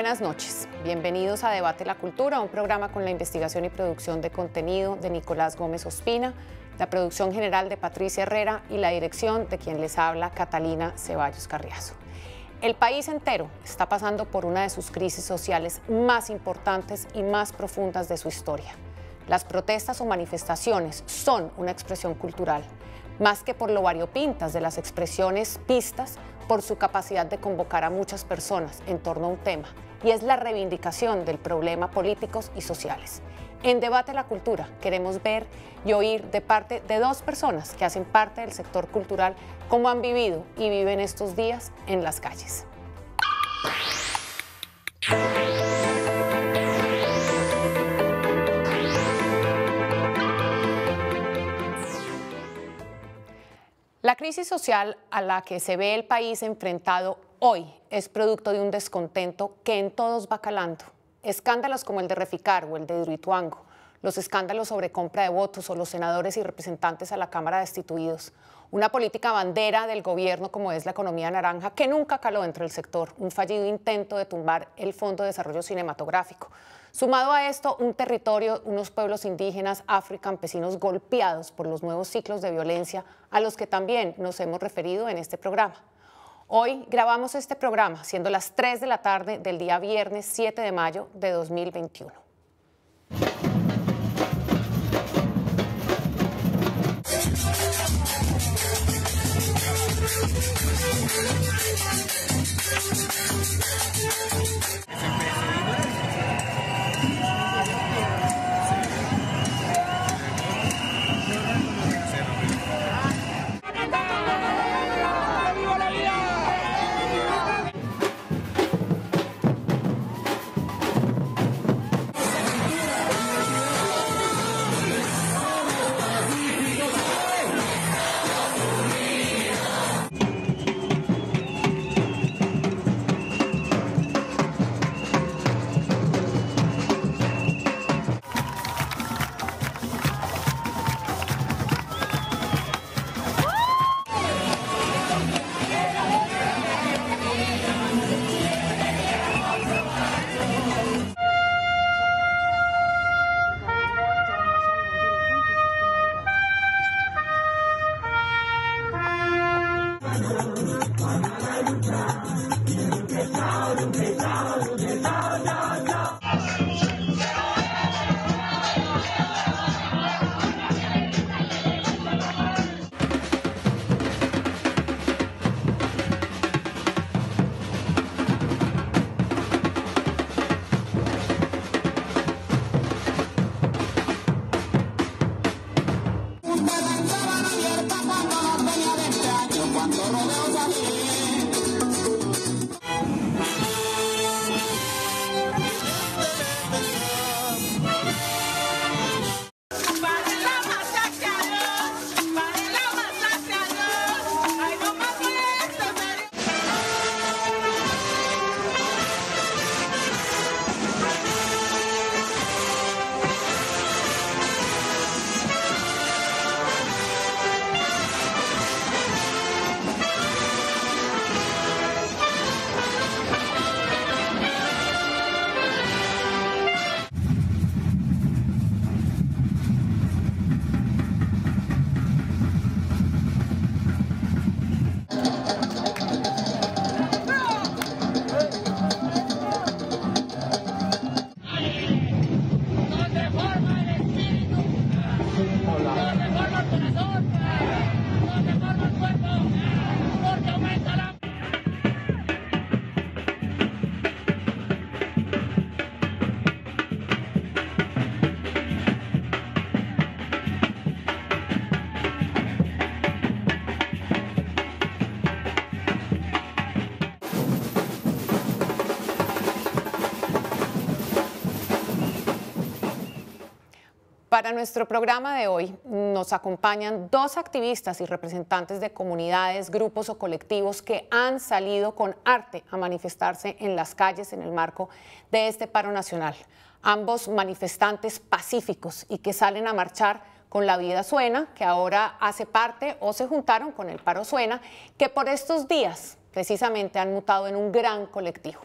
Buenas noches, bienvenidos a Debate la Cultura, un programa con la investigación y producción de contenido de Nicolás Gómez Ospina, la producción general de Patricia Herrera y la dirección de quien les habla Catalina Ceballos Carriazo. El país entero está pasando por una de sus crisis sociales más importantes y más profundas de su historia. Las protestas o manifestaciones son una expresión cultural, más que por lo variopintas de las expresiones pistas, por su capacidad de convocar a muchas personas en torno a un tema y es la reivindicación del problema políticos y sociales. En Debate la Cultura queremos ver y oír de parte de dos personas que hacen parte del sector cultural cómo han vivido y viven estos días en las calles. La crisis social a la que se ve el país enfrentado hoy es producto de un descontento que en todos va calando. Escándalos como el de Reficar o el de Durituango, los escándalos sobre compra de votos o los senadores y representantes a la Cámara destituidos, una política bandera del gobierno como es la economía naranja que nunca caló dentro del sector, un fallido intento de tumbar el Fondo de Desarrollo Cinematográfico. Sumado a esto, un territorio, unos pueblos indígenas, campesinos golpeados por los nuevos ciclos de violencia a los que también nos hemos referido en este programa. Hoy grabamos este programa siendo las 3 de la tarde del día viernes 7 de mayo de 2021. Para nuestro programa de hoy nos acompañan dos activistas y representantes de comunidades, grupos o colectivos que han salido con arte a manifestarse en las calles en el marco de este paro nacional. Ambos manifestantes pacíficos y que salen a marchar con La Vida Suena, que ahora hace parte o se juntaron con el Paro Suena, que por estos días precisamente han mutado en un gran colectivo.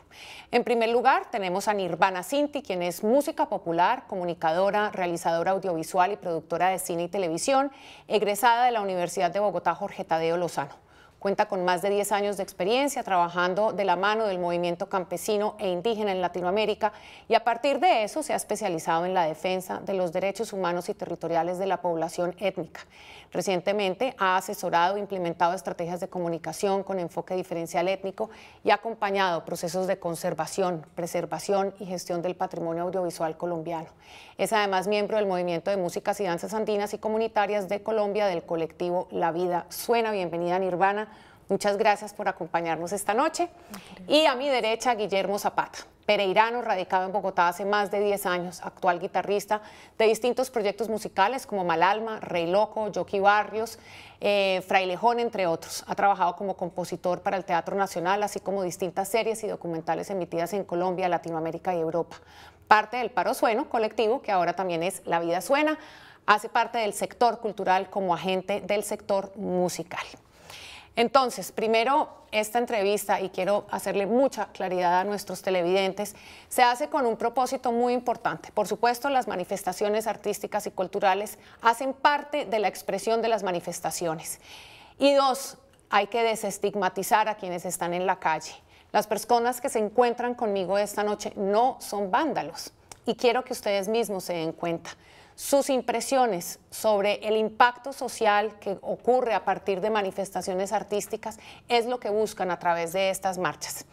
En primer lugar, tenemos a Nirvana Sinti, quien es música popular, comunicadora, realizadora audiovisual y productora de cine y televisión, egresada de la Universidad de Bogotá Jorge Tadeo Lozano. Cuenta con más de 10 años de experiencia trabajando de la mano del movimiento campesino e indígena en Latinoamérica y a partir de eso se ha especializado en la defensa de los derechos humanos y territoriales de la población étnica. Recientemente ha asesorado e implementado estrategias de comunicación con enfoque diferencial étnico y ha acompañado procesos de conservación, preservación y gestión del patrimonio audiovisual colombiano. Es además miembro del Movimiento de Músicas y Danzas Andinas y Comunitarias de Colombia del colectivo La Vida Suena. Bienvenida, Nirvana. Muchas gracias por acompañarnos esta noche. Y a mi derecha, Guillermo Zapata, pereirano, radicado en Bogotá hace más de 10 años, actual guitarrista de distintos proyectos musicales como Malalma, Rey Loco, Jockey Barrios, eh, Frailejón, entre otros. Ha trabajado como compositor para el Teatro Nacional, así como distintas series y documentales emitidas en Colombia, Latinoamérica y Europa. Parte del Paro Sueno colectivo, que ahora también es La Vida Suena, hace parte del sector cultural como agente del sector musical. Entonces, primero, esta entrevista, y quiero hacerle mucha claridad a nuestros televidentes, se hace con un propósito muy importante. Por supuesto, las manifestaciones artísticas y culturales hacen parte de la expresión de las manifestaciones. Y dos, hay que desestigmatizar a quienes están en la calle. Las personas que se encuentran conmigo esta noche no son vándalos y quiero que ustedes mismos se den cuenta sus impresiones sobre el impacto social que ocurre a partir de manifestaciones artísticas es lo que buscan a través de estas marchas.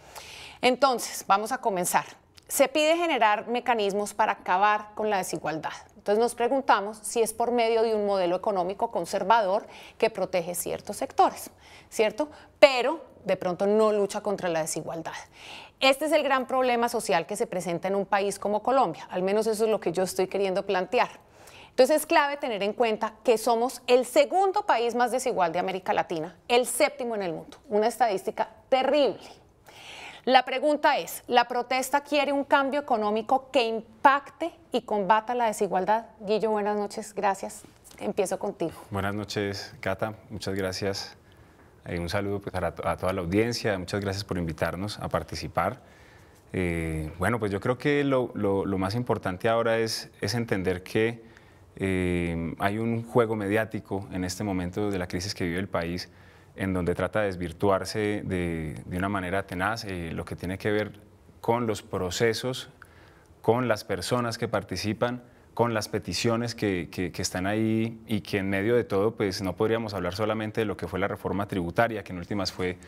Entonces, vamos a comenzar. Se pide generar mecanismos para acabar con la desigualdad. Entonces nos preguntamos si es por medio de un modelo económico conservador que protege ciertos sectores, ¿cierto? Pero de pronto no lucha contra la desigualdad. Este es el gran problema social que se presenta en un país como Colombia, al menos eso es lo que yo estoy queriendo plantear. Entonces es clave tener en cuenta que somos el segundo país más desigual de América Latina, el séptimo en el mundo, una estadística terrible. La pregunta es, ¿la protesta quiere un cambio económico que impacte y combata la desigualdad? Guillo, buenas noches, gracias. Empiezo contigo. Buenas noches, Cata, muchas gracias. Eh, un saludo pues, a, toda la audiencia, muchas gracias por invitarnos a participar. Eh, bueno, pues yo creo que lo, más importante ahora es, es entender que eh, hay un juego mediático en este momento de la crisis que vive el país en donde trata de desvirtuarse de, una manera tenaz eh, lo que tiene que ver con los procesos, con las personas que participan, con las peticiones que, están ahí y que en medio de todo pues no podríamos hablar solamente de lo que fue la reforma tributaria, que en últimas fue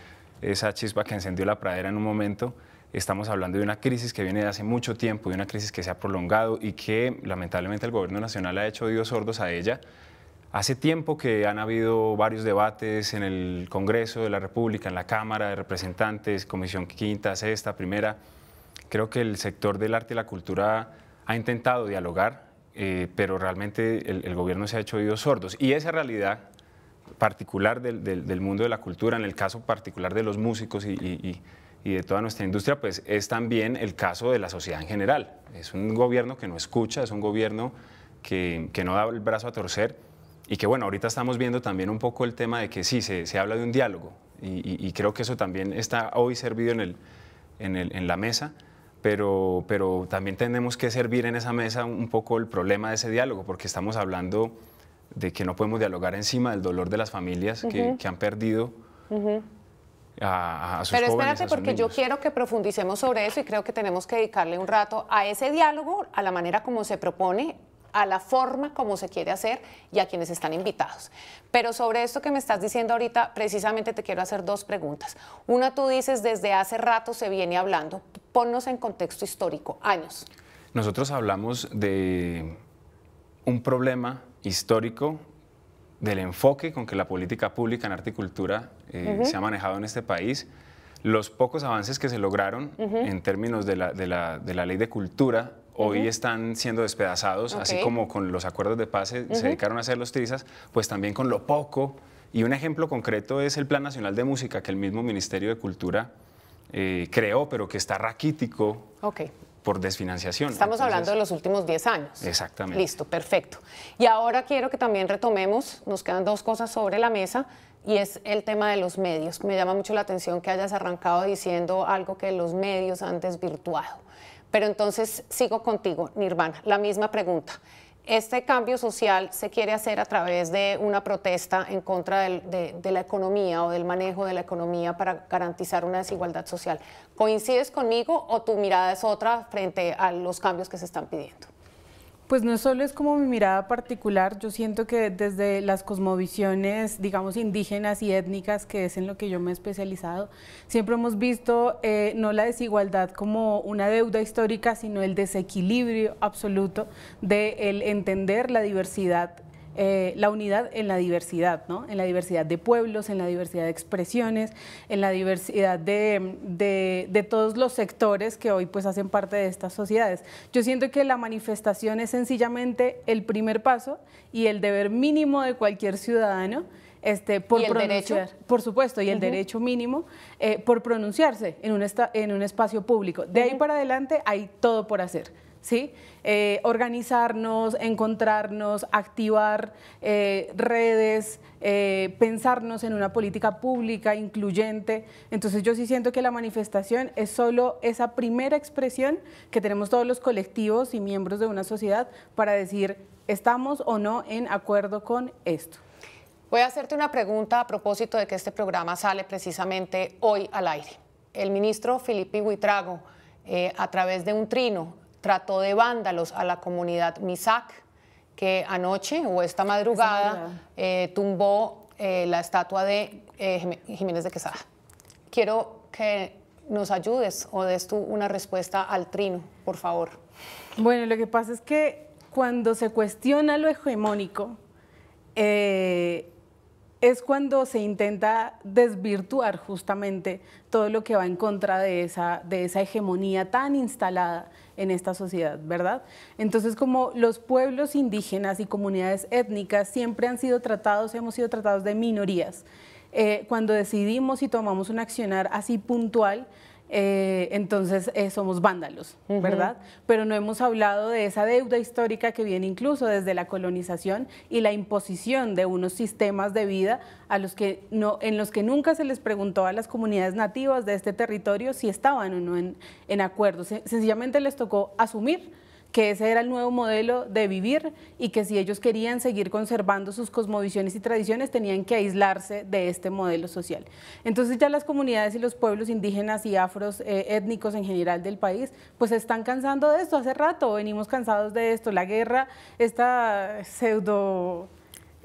esa chispa que encendió la pradera en un momento, estamos hablando de una crisis que viene de hace mucho tiempo, de una crisis que se ha prolongado y que lamentablemente el gobierno nacional ha hecho oídos sordos a ella. Hace tiempo que han habido varios debates en el Congreso de la República, en la Cámara de Representantes, Comisión Quinta, Sexta, Primera. Creo que el sector del arte y la cultura ha intentado dialogar, eh, pero realmente el, el gobierno se ha hecho oídos sordos. Y esa realidad particular del, del, mundo de la cultura, en el caso particular de los músicos y, y, de toda nuestra industria, pues es también el caso de la sociedad en general. Es un gobierno que no escucha, es un gobierno que, que no da el brazo a torcer y que bueno, ahorita estamos viendo también un poco el tema de que sí, se, se habla de un diálogo y, creo que eso también está hoy servido en, el, en, el, en la mesa. Pero, pero también tenemos que servir en esa mesa un poco el problema de ese diálogo, porque estamos hablando de que no podemos dialogar encima del dolor de las familias que, han perdido. A, a sus Pero espérate, porque yo quiero que profundicemos sobre eso y creo que tenemos que dedicarle un rato a ese diálogo, a la manera como se propone, a la forma como se quiere hacer y a quienes están invitados. Pero sobre esto que me estás diciendo ahorita, precisamente te quiero hacer dos preguntas. Una, tú dices, desde hace rato se viene hablando. Ponnos en contexto histórico, años. Nosotros hablamos de un problema histórico del enfoque con que la política pública en arte y cultura eh, se ha manejado en este país, los pocos avances que se lograron en términos de la, ley de cultura hoy están siendo despedazados, así como con los acuerdos de paz se, dedicaron a hacer los trizas, pues también con lo poco. Y un ejemplo concreto es el Plan Nacional de Música que el mismo Ministerio de Cultura eh, creó, pero que está raquítico. Okay por desfinanciación. Estamos hablando de los últimos 10 años. Exactamente. Listo, perfecto. Y ahora quiero que también retomemos, nos quedan dos cosas sobre la mesa y es el tema de los medios. Me llama mucho la atención que hayas arrancado diciendo algo que los medios han desvirtuado. Pero entonces sigo contigo, Nirvana, la misma pregunta. Este cambio social se quiere hacer a través de una protesta en contra de, de, la economía o del manejo de la economía para garantizar una desigualdad social. ¿Coincides conmigo o tu mirada es otra frente a los cambios que se están pidiendo? Pues no solo es como mi mirada particular, yo siento que desde las cosmovisiones, digamos, indígenas y étnicas, que es en lo que yo me he especializado, siempre hemos visto eh, no la desigualdad como una deuda histórica, sino el desequilibrio absoluto de el entender la diversidad eh, la unidad en la diversidad, ¿no? en la diversidad de pueblos, en la diversidad de expresiones, en la diversidad de, todos los sectores que hoy pues, hacen parte de estas sociedades. Yo siento que la manifestación es sencillamente el primer paso y el deber mínimo de cualquier ciudadano. Este, por derecho? por supuesto, y el derecho mínimo eh, por pronunciarse en un, espacio público. De ahí para adelante hay todo por hacer. ¿sí? Eh, organizarnos, encontrarnos, activar eh, redes, eh, pensarnos en una política pública incluyente. Entonces yo sí siento que la manifestación es solo esa primera expresión que tenemos todos los colectivos y miembros de una sociedad para decir estamos o no en acuerdo con esto. Voy a hacerte una pregunta a propósito de que este programa sale precisamente hoy al aire. El ministro Filipe Huitrago, a través de un trino, trató de vándalos a la comunidad Misak, que anoche o esta madrugada eh, tumbó eh, la estatua de eh, Jiménez de Quesada. Quiero que nos ayudes o des tú una respuesta al trino, por favor. Bueno, lo que pasa es que cuando se cuestiona lo hegemónico, eh, es cuando se intenta desvirtuar justamente todo lo que va en contra de esa, hegemonía tan instalada en esta sociedad, ¿verdad? Entonces, como los pueblos indígenas y comunidades étnicas siempre han sido tratados, hemos sido tratados de minorías, eh, cuando decidimos y tomamos un accionar así puntual, eh, entonces eh, somos vándalos, ¿verdad? Pero no hemos hablado de esa deuda histórica que viene incluso desde la colonización y la imposición de unos sistemas de vida a los que en los que nunca se les preguntó a las comunidades nativas de este territorio si estaban o no en, acuerdo. sencillamente les tocó asumir que ese era el nuevo modelo de vivir y que si ellos querían seguir conservando sus cosmovisiones y tradiciones tenían que aislarse de este modelo social. Entonces ya las comunidades y los pueblos indígenas y afros eh, étnicos en general del país pues están cansando de esto hace rato, venimos cansados de esto, la guerra, esta pseudo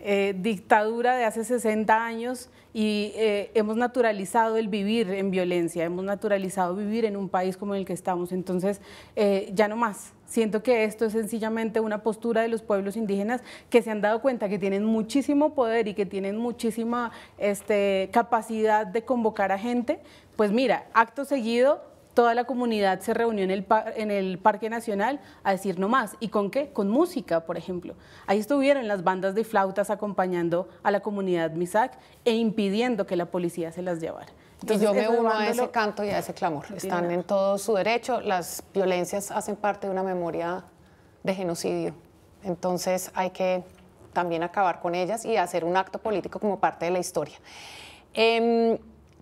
eh, dictadura de hace 60 años y eh, hemos naturalizado el vivir en violencia, hemos naturalizado vivir en un país como el que estamos. Entonces, eh, ya no más. Siento que esto es sencillamente una postura de los pueblos indígenas que se han dado cuenta que tienen muchísimo poder y que tienen muchísima este, capacidad de convocar a gente. Pues mira, acto seguido toda la comunidad se reunió en el, Parque Nacional a decir no más. ¿Y con qué? Con música, por ejemplo. Ahí estuvieron las bandas de flautas acompañando a la comunidad MISAC e impidiendo que la policía se las llevara. Entonces, yo me uno a ese canto y a ese clamor. Están en todo su derecho. Las violencias hacen parte de una memoria de genocidio. Entonces hay que también acabar con ellas y hacer un acto político como parte de la historia. Em,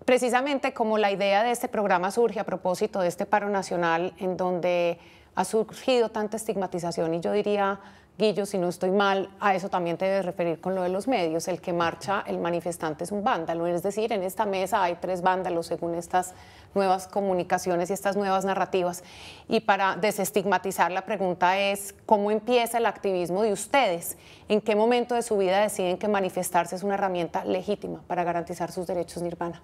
precisamente como la idea de este programa surge a propósito de este paro nacional en donde ha surgido tanta estigmatización y yo diría, Guillo, si no estoy mal, a eso también te debes referir con lo de los medios, el que marcha el manifestante es un vándalo, es decir, en esta mesa hay tres vándalos según estas nuevas comunicaciones y estas nuevas narrativas. Y para desestigmatizar la pregunta es, ¿cómo empieza el activismo de ustedes? ¿En qué momento de su vida deciden que manifestarse es una herramienta legítima para garantizar sus derechos, Nirvana?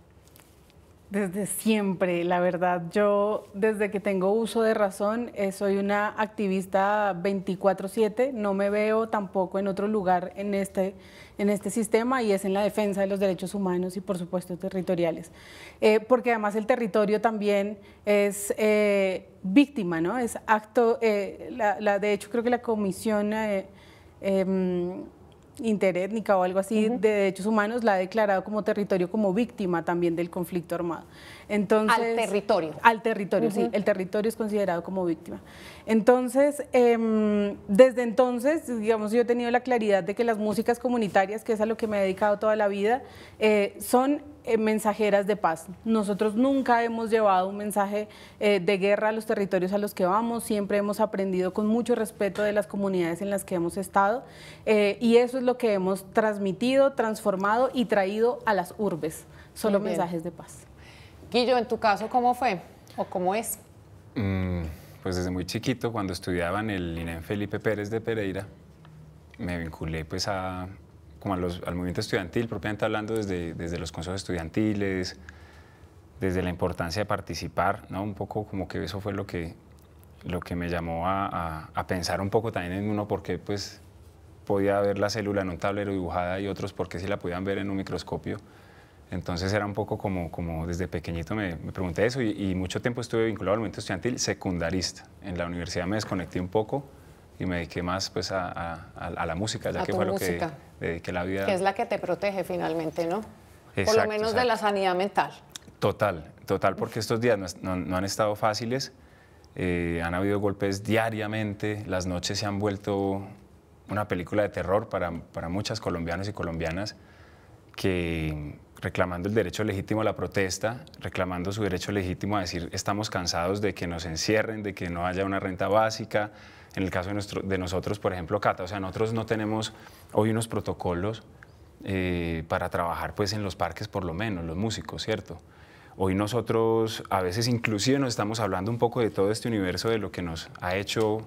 Desde siempre, la verdad. Yo, desde que tengo uso de razón, eh, soy una activista 24/7. No me veo tampoco en otro lugar en este, en este sistema y es en la defensa de los derechos humanos y, por supuesto, territoriales. Eh, porque además el territorio también es eh, víctima, ¿no? Es acto, de hecho creo que la comisión... Em, interétnica o algo así de derechos humanos la ha declarado como territorio como víctima también del conflicto armado. Entonces, al territorio. Al territorio, sí, el territorio es considerado como víctima. Entonces, em, desde entonces, digamos, yo he tenido la claridad de que las músicas comunitarias, que es a lo que me he dedicado toda la vida, eh, son eh, mensajeras de paz. Nosotros nunca hemos llevado un mensaje eh, de guerra a los territorios a los que vamos, siempre hemos aprendido con mucho respeto de las comunidades en las que hemos estado eh, y eso es lo que hemos transmitido, transformado y traído a las urbes, solo mensajes de paz. Guillo, en tu caso, ¿cómo fue o cómo es? Mm, pues desde muy chiquito, cuando estudiaba en el INEM Felipe Pérez de Pereira, me vinculé pues a, como al movimiento estudiantil, propiamente hablando desde, desde los consejos estudiantiles, desde la importancia de participar, ¿no? Un poco como que eso fue lo que, lo que me llamó a, a, pensar un poco también en uno, porque pues podía ver la célula en un tablero dibujada y otros porque si la podían ver en un microscopio. Entonces era un poco como, como desde pequeñito me, me pregunté eso y, mucho tiempo estuve vinculado al movimiento estudiantil secundarista. En la universidad me desconecté un poco y me dediqué más pues a, a, la música, ya que fue lo que eh, que es la que te protege finalmente, ¿no? Por lo menos de la sanidad mental. Total, total, porque estos días no, han estado fáciles, eh, han habido golpes diariamente, las noches se han vuelto una película de terror para, muchas colombianas y colombianas que reclamando el derecho legítimo a la protesta, reclamando su derecho legítimo a decir estamos cansados de que nos encierren, de que no haya una renta básica, en el caso de, nosotros, por ejemplo, Cata, o sea, nosotros no tenemos hoy unos protocolos eh, para trabajar pues en los parques por lo menos, los músicos, ¿cierto? Hoy nosotros a veces inclusive nos estamos hablando un poco de todo este universo, de lo que nos ha hecho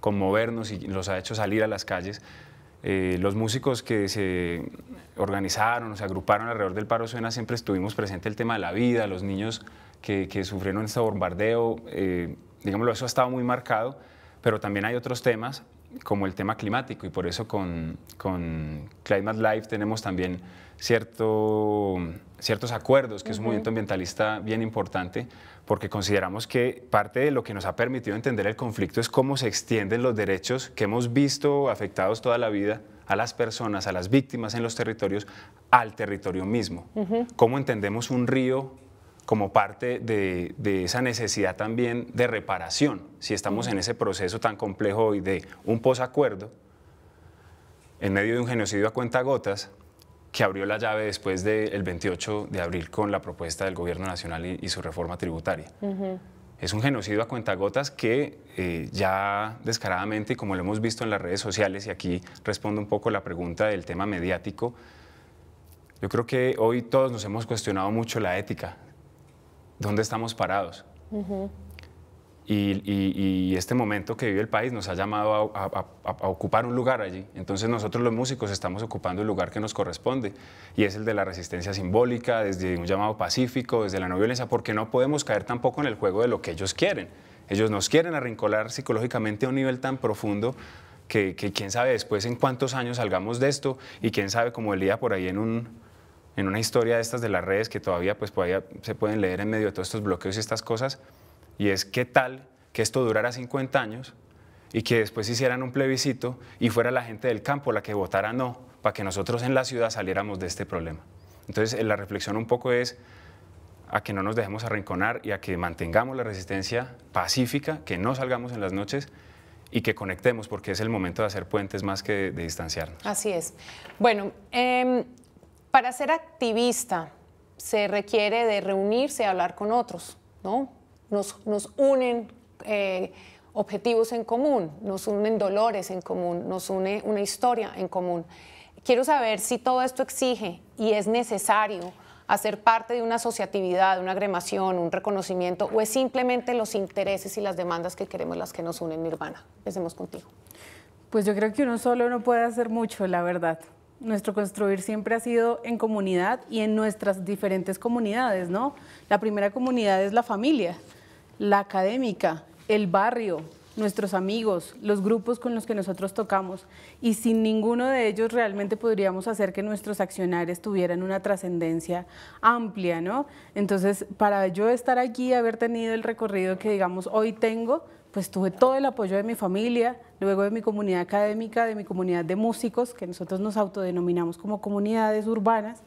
conmovernos y nos ha hecho salir a las calles. Eh, los músicos que se organizaron, se agruparon alrededor del paro suena, siempre estuvimos presente el tema de la vida, los niños que, sufrieron este bombardeo, eh, digámoslo, eso ha estado muy marcado pero también hay otros temas como el tema climático y por eso con, Climate Life tenemos también cierto, ciertos acuerdos, que es un movimiento ambientalista bien importante, porque consideramos que parte de lo que nos ha permitido entender el conflicto es cómo se extienden los derechos que hemos visto afectados toda la vida a las personas, a las víctimas en los territorios, al territorio mismo. Cómo entendemos un río como parte de, esa necesidad también de reparación, si estamos en ese proceso tan complejo hoy de un posacuerdo, en medio de un genocidio a cuentagotas, que abrió la llave después del 28 de abril con la propuesta del Gobierno Nacional y, su reforma tributaria. Es un genocidio a cuentagotas que eh, ya descaradamente, y como lo hemos visto en las redes sociales, y aquí respondo un poco la pregunta del tema mediático, yo creo que hoy todos nos hemos cuestionado mucho la ética dónde estamos parados. y, este momento que vive el país nos ha llamado a, ocupar un lugar allí. Entonces nosotros los músicos estamos ocupando el lugar que nos corresponde y es el de la resistencia simbólica, desde un llamado pacífico, desde la no violencia, porque no podemos caer tampoco en el juego de lo que ellos quieren. Ellos nos quieren arrincolar psicológicamente a un nivel tan profundo que, que quién sabe después en cuántos años salgamos de esto y quién sabe, cómo el día por ahí en un en una historia de estas de las redes que todavía, pues, todavía se pueden leer en medio de todos estos bloqueos y estas cosas, y es qué tal que esto durara 50 años y que después hicieran un plebiscito y fuera la gente del campo la que votara no, para que nosotros en la ciudad saliéramos de este problema. Entonces, eh, la reflexión un poco es a que no nos dejemos arrinconar y a que mantengamos la resistencia pacífica, que no salgamos en las noches y que conectemos, porque es el momento de hacer puentes más que de, distanciarnos. Así es. Bueno, em, para ser activista se requiere de reunirse, hablar con otros, ¿no? Nos, unen eh, objetivos en común, nos unen dolores en común, nos une una historia en común. Quiero saber si todo esto exige y es necesario hacer parte de una asociatividad, una agremación, un reconocimiento, o es simplemente los intereses y las demandas que queremos las que nos unen, Nirvana. Empecemos contigo. Pues yo creo que uno solo no puede hacer mucho, la verdad. Nuestro construir siempre ha sido en comunidad y en nuestras diferentes comunidades, ¿no? La primera comunidad es la familia, la académica, el barrio, nuestros amigos, los grupos con los que nosotros tocamos y sin ninguno de ellos realmente podríamos hacer que nuestros accionarios tuvieran una trascendencia amplia, ¿no? Entonces, para yo estar aquí, haber tenido el recorrido que digamos hoy tengo, pues tuve todo el apoyo de mi familia, luego de mi comunidad académica, de mi comunidad de músicos, que nosotros nos autodenominamos como comunidades urbanas.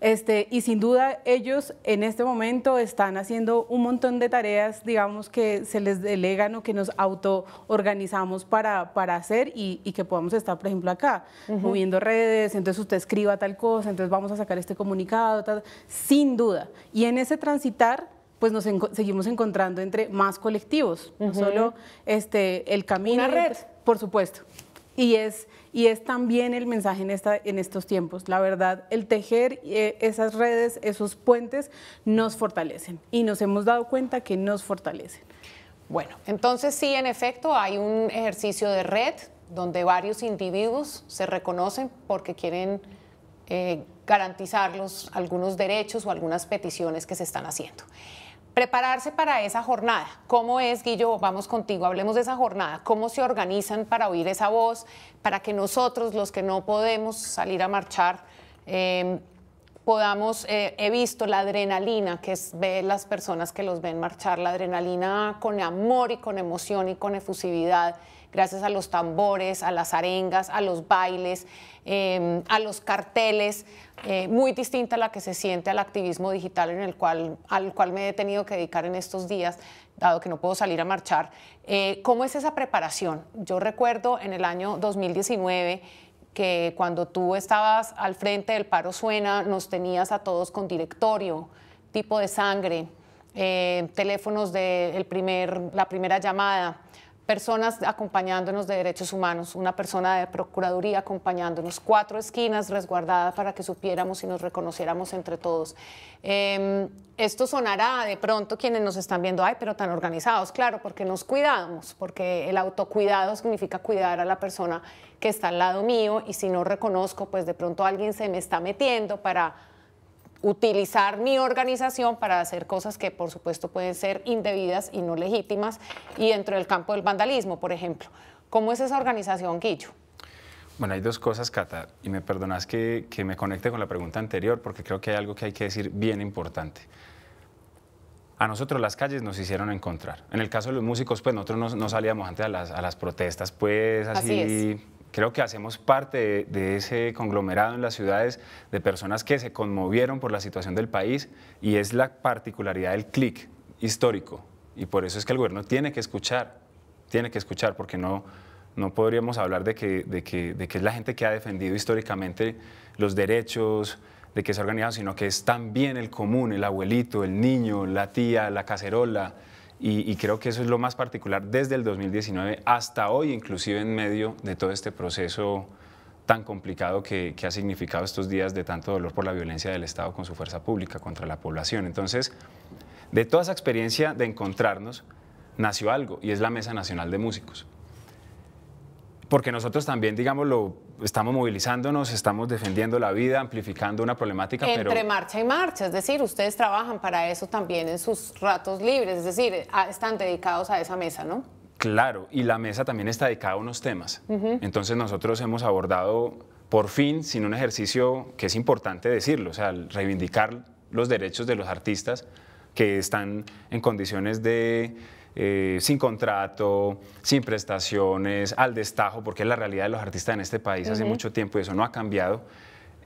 Este, y sin duda ellos en este momento están haciendo un montón de tareas, digamos, que se les delegan o que nos autoorganizamos para, para hacer y, que podamos estar, por ejemplo, acá, moviendo redes, entonces usted escriba tal cosa, entonces vamos a sacar este comunicado, sin duda. Y en ese transitar pues nos seguimos encontrando entre más colectivos, no solo este, el camino. Una red. Pues, por supuesto. Y es, y es también el mensaje en, esta, en estos tiempos. La verdad, el tejer eh, esas redes, esos puentes, nos fortalecen. Y nos hemos dado cuenta que nos fortalecen. Bueno, entonces sí, en efecto, hay un ejercicio de red donde varios individuos se reconocen porque quieren eh, garantizarlos algunos derechos o algunas peticiones que se están haciendo. Prepararse para esa jornada. ¿Cómo es, Guillo? Vamos contigo, hablemos de esa jornada. ¿Cómo se organizan para oír esa voz? Para que nosotros, los que no podemos salir a marchar, em, podamos, eh, he visto la adrenalina que es, ve las personas que los ven marchar, la adrenalina con amor y con emoción y con efusividad, gracias a los tambores, a las arengas, a los bailes, em, a los carteles. Eh, muy distinta a la que se siente al activismo digital en al cual me he tenido que dedicar en estos días, dado que no puedo salir a marchar. Eh, ¿Cómo es esa preparación? Yo recuerdo en el año 2019 que cuando tú estabas al frente del paro suena, nos tenías a todos con directorio, tipo de sangre, eh, teléfonos de la primera llamada personas acompañándonos de derechos humanos, una persona de Procuraduría acompañándonos, cuatro esquinas resguardadas para que supiéramos y nos reconociéramos entre todos. Em, esto sonará de pronto quienes nos están viendo, ay, pero tan organizados, claro, porque nos cuidamos, porque el autocuidado significa cuidar a la persona que está al lado mío y si no reconozco, pues de pronto alguien se me está metiendo para utilizar mi organización para hacer cosas que por supuesto pueden ser indebidas y no legítimas y dentro del campo del vandalismo, por ejemplo. ¿Cómo es esa organización, Guillo? Bueno, hay dos cosas, Cata, y me perdonas que, me conecte con la pregunta anterior porque creo que hay algo que hay que decir bien importante. A nosotros las calles nos hicieron encontrar. En el caso de los músicos, pues nosotros no, salíamos antes a las, protestas, pues así creo que hacemos parte de, ese conglomerado en las ciudades de personas que se conmovieron por la situación del país y es la particularidad del clic histórico. Y por eso es que el gobierno tiene que escuchar, tiene que escuchar, porque no, podríamos hablar de que, de que es la gente que ha defendido históricamente los derechos, de que se ha organizado, sino que es también el común, el abuelito, el niño, la tía, la cacerola, y, creo que eso es lo más particular desde el 2019 hasta hoy, inclusive en medio de todo este proceso tan complicado que ha significado estos días de tanto dolor por la violencia del Estado con su fuerza pública contra la población. Entonces, de toda esa experiencia de encontrarnos, nació algo y es la Mesa Nacional de Músicos porque nosotros también, digámoslo, estamos movilizándonos, estamos defendiendo la vida, amplificando una problemática. Entre marcha y marcha, es decir, ustedes trabajan para eso también en sus ratos libres, es decir, están dedicados a esa mesa, ¿no? Claro, y la mesa también está dedicada a unos temas. Entonces nosotros hemos abordado, por fin, sin un ejercicio que es importante decirlo, o sea, reivindicar los derechos de los artistas que están en condiciones de eh, sin contrato, sin prestaciones, al destajo, porque es la realidad de los artistas en este país hace mucho tiempo y eso no ha cambiado.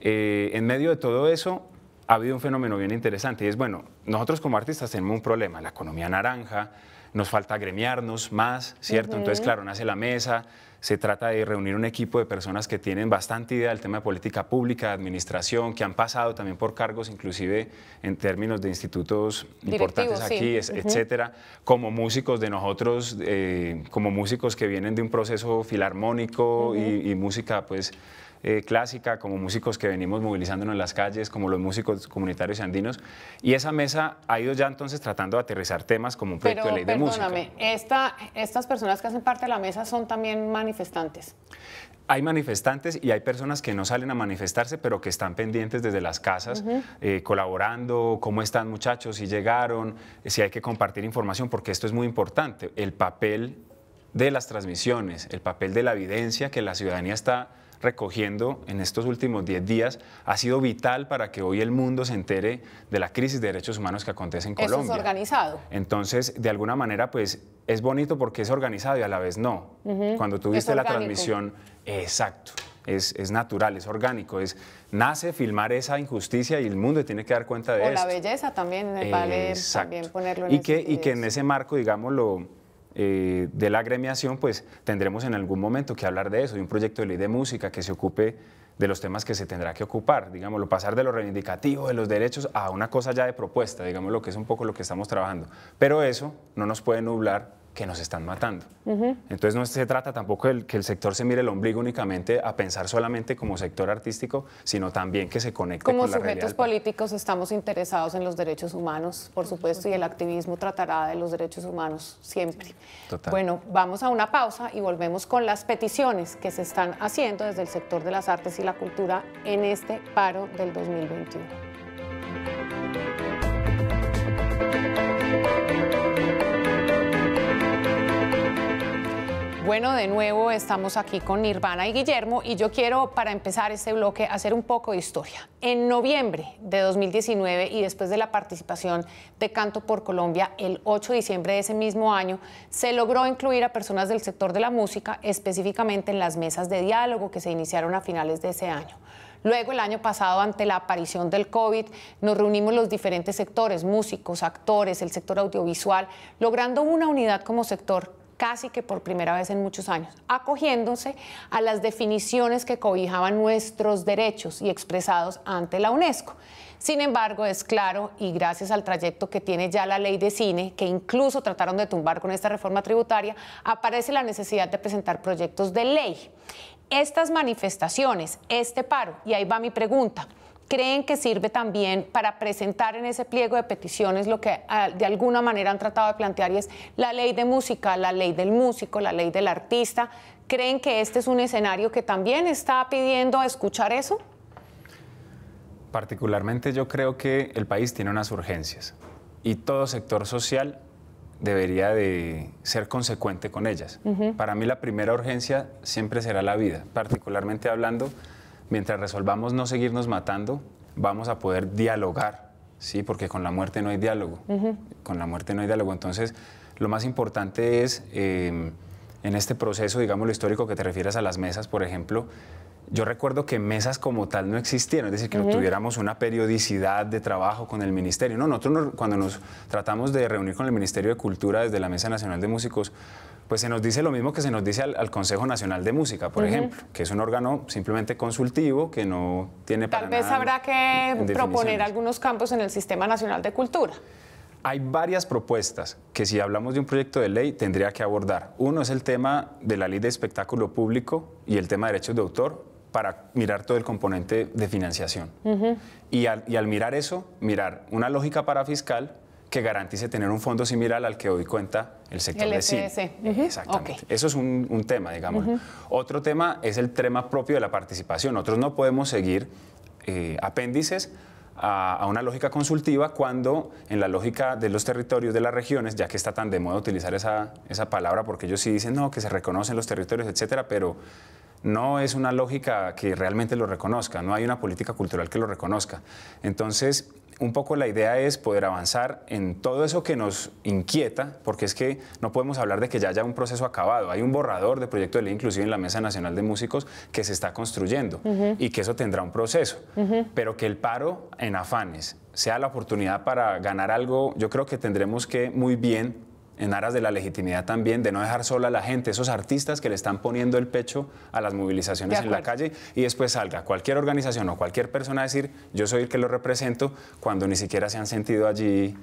Eh, en medio de todo eso, ha habido un fenómeno bien interesante y es, bueno, nosotros como artistas tenemos un problema, la economía naranja, nos falta gremiarnos más, ¿cierto? Entonces, claro, nace la mesa, se trata de reunir un equipo de personas que tienen bastante idea del tema de política pública, de administración, que han pasado también por cargos, inclusive en términos de institutos importantes aquí, etc. etcétera, como músicos de nosotros, eh, como músicos que vienen de un proceso filarmónico y, y música, pues eh, clásica, como músicos que venimos movilizándonos en las calles, como los músicos comunitarios andinos. Y esa mesa ha ido ya entonces tratando de aterrizar temas como un proyecto de ley de música. Esta, estas personas que hacen parte de la mesa son también manifestantes. Hay manifestantes y hay personas que no salen a manifestarse, pero que están pendientes desde las casas, eh, colaborando, cómo están muchachos, si llegaron, si hay que compartir información, porque esto es muy importante. El papel de las transmisiones, el papel de la evidencia que la ciudadanía está recogiendo en estos últimos 10 días ha sido vital para que hoy el mundo se entere de la crisis de derechos humanos que acontece en Colombia. Eso es organizado. Entonces, de alguna manera, pues es bonito porque es organizado y a la vez no. Cuando tuviste la transmisión, exacto. Es, natural, es orgánico, es nace filmar esa injusticia y el mundo tiene que dar cuenta de eso. O la belleza también, vale también ponerlo en y que, y que en ese marco, digámoslo, eh, de la gremiación, pues tendremos en algún momento que hablar de eso, de un proyecto de ley de música que se ocupe de los temas que se tendrá que ocupar, digámoslo, pasar de lo reivindicativo, de los derechos, a una cosa ya de propuesta, digamos, lo que es un poco lo que estamos trabajando. Pero eso no nos puede nublar que nos están matando. Entonces no se trata tampoco de que el sector se mire el ombligo únicamente a pensar solamente como sector artístico, sino también que se conecte con la realidad. Como sujetos políticos estamos interesados en los derechos humanos, por supuesto, y el activismo tratará de los derechos humanos siempre. Bueno, vamos a una pausa y volvemos con las peticiones que se están haciendo desde el sector de las artes y la cultura en este paro del 2021. Bueno, de nuevo estamos aquí con Nirvana y Guillermo y yo quiero para empezar este bloque hacer un poco de historia. En noviembre de 2019 y después de la participación de Canto por Colombia el 8 de diciembre de ese mismo año, se logró incluir a personas del sector de la música, específicamente en las mesas de diálogo que se iniciaron a finales de ese año. Luego, el año pasado, ante la aparición del COVID, nos reunimos los diferentes sectores, músicos, actores, el sector audiovisual, logrando una unidad como sector casi que por primera vez en muchos años, acogiéndose a las definiciones que cobijaban nuestros derechos y expresados ante la UNESCO. Sin embargo, es claro, y gracias al trayecto que tiene ya la ley de cine, que incluso trataron de tumbar con esta reforma tributaria, aparece la necesidad de presentar proyectos de ley. Estas manifestaciones, este paro, y ahí va mi pregunta, creen que sirve también para presentar en ese pliego de peticiones lo que ah, de alguna manera han tratado de plantear y es la ley de música, la ley del músico, la ley del artista. ¿Creen que este es un escenario que también está pidiendo escuchar eso? Particularmente yo creo que el país tiene unas urgencias y todo sector social debería de ser consecuente con ellas. Para mí la primera urgencia siempre será la vida, particularmente hablando mientras resolvamos no seguirnos matando, vamos a poder dialogar, ¿sí? Porque con la muerte no hay diálogo. Con la muerte no hay diálogo. Entonces, lo más importante es, em, en este proceso, digamos, lo histórico que te refieres a las mesas, por ejemplo, yo recuerdo que mesas como tal no existieron, es decir, que no tuviéramos una periodicidad de trabajo con el ministerio. No, nosotros cuando nos tratamos de reunir con el Ministerio de Cultura desde la Mesa Nacional de Músicos, pues se nos dice lo mismo que se nos dice al, Consejo Nacional de Música, por ejemplo, que es un órgano simplemente consultivo que no tiene Tal vez habrá que proponer algunos campos en el Sistema Nacional de Cultura. Hay varias propuestas que si hablamos de un proyecto de ley tendría que abordar. Uno es el tema de la ley de espectáculo público y el tema de derechos de autor para mirar todo el componente de financiación. y, al, y al mirar eso, mirar una lógica parafiscal que garantice tener un fondo similar al que hoy cuenta el sector de cine. Exactamente. Eso es un, tema, digamos. Otro tema es el tema propio de la participación. Nosotros no podemos seguir eh, apéndices a, una lógica consultiva cuando en la lógica de los territorios de las regiones, ya que está tan de moda utilizar esa, palabra, porque ellos sí dicen, no, que se reconocen los territorios, etcétera, pero no es una lógica que realmente lo reconozca, no hay una política cultural que lo reconozca. Entonces, un poco la idea es poder avanzar en todo eso que nos inquieta, porque es que no podemos hablar de que ya haya un proceso acabado. Hay un borrador de proyecto de ley inclusive en la Mesa Nacional de Músicos que se está construyendo y que eso tendrá un proceso, pero que el paro en afanes sea la oportunidad para ganar algo, yo creo que tendremos que muy bien en aras de la legitimidad también, de no dejar sola a la gente, esos artistas que le están poniendo el pecho a las movilizaciones en la calle y después salga cualquier organización o cualquier persona a decir yo soy el que lo represento cuando ni siquiera se han sentido allí.